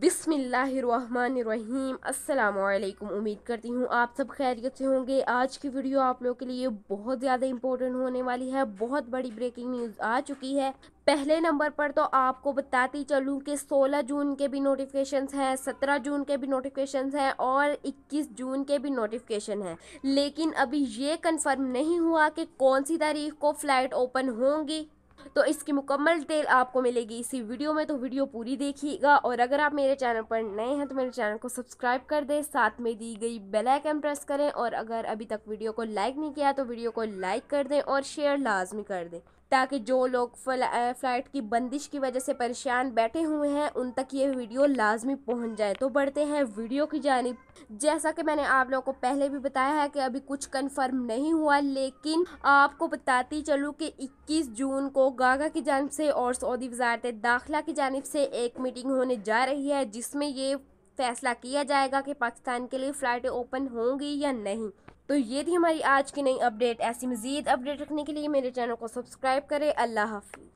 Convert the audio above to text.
बिसमीम् अल्लाम उम्मीद करती हूँ आप सब खैरियत से होंगे आज की वीडियो आप लोग के लिए बहुत ज़्यादा इम्पोर्टेंट होने वाली है बहुत बड़ी ब्रेकिंग न्यूज़ आ चुकी है पहले नंबर पर तो आपको बताती चलूँ कि 16 जून के भी नोटिफिकेशंस हैं 17 जून के भी नोटिफिकेशंस हैं और 21 जून के भी नोटिफिकेशन हैं लेकिन अभी ये कंफर्म नहीं हुआ कि कौन सी तारीख को फ़्लाइट ओपन होंगी तो इसकी मुकम्मल डिटेल आपको मिलेगी इसी वीडियो में तो वीडियो पूरी देखिएगा और अगर आप मेरे चैनल पर नए हैं तो मेरे चैनल को सब्सक्राइब कर दें साथ में दी गई बेल आइकन प्रेस करें और अगर अभी तक वीडियो को लाइक नहीं किया तो वीडियो को लाइक कर दें और शेयर लाजमी कर दें ताकि जो लोग फ़्लाइट की बंदिश की वजह से परेशान बैठे हुए हैं उन तक ये वीडियो लाजमी पहुंच जाए तो बढ़ते हैं वीडियो की जानब जैसा कि मैंने आप लोगों को पहले भी बताया है कि अभी कुछ कंफर्म नहीं हुआ लेकिन आपको बताती चलूँ कि 21 जून को गागा की जानब से और सऊदी वजारत दाखिला की जानब से एक मीटिंग होने जा रही है जिसमें ये फैसला किया जाएगा कि पाकिस्तान के लिए फ़्लाइटें ओपन होंगी या नहीं तो ये थी हमारी आज की नई अपडेट ऐसी मज़ीद अपडेट रखने के लिए मेरे चैनल को सब्सक्राइब करें अल्लाह हाफिज़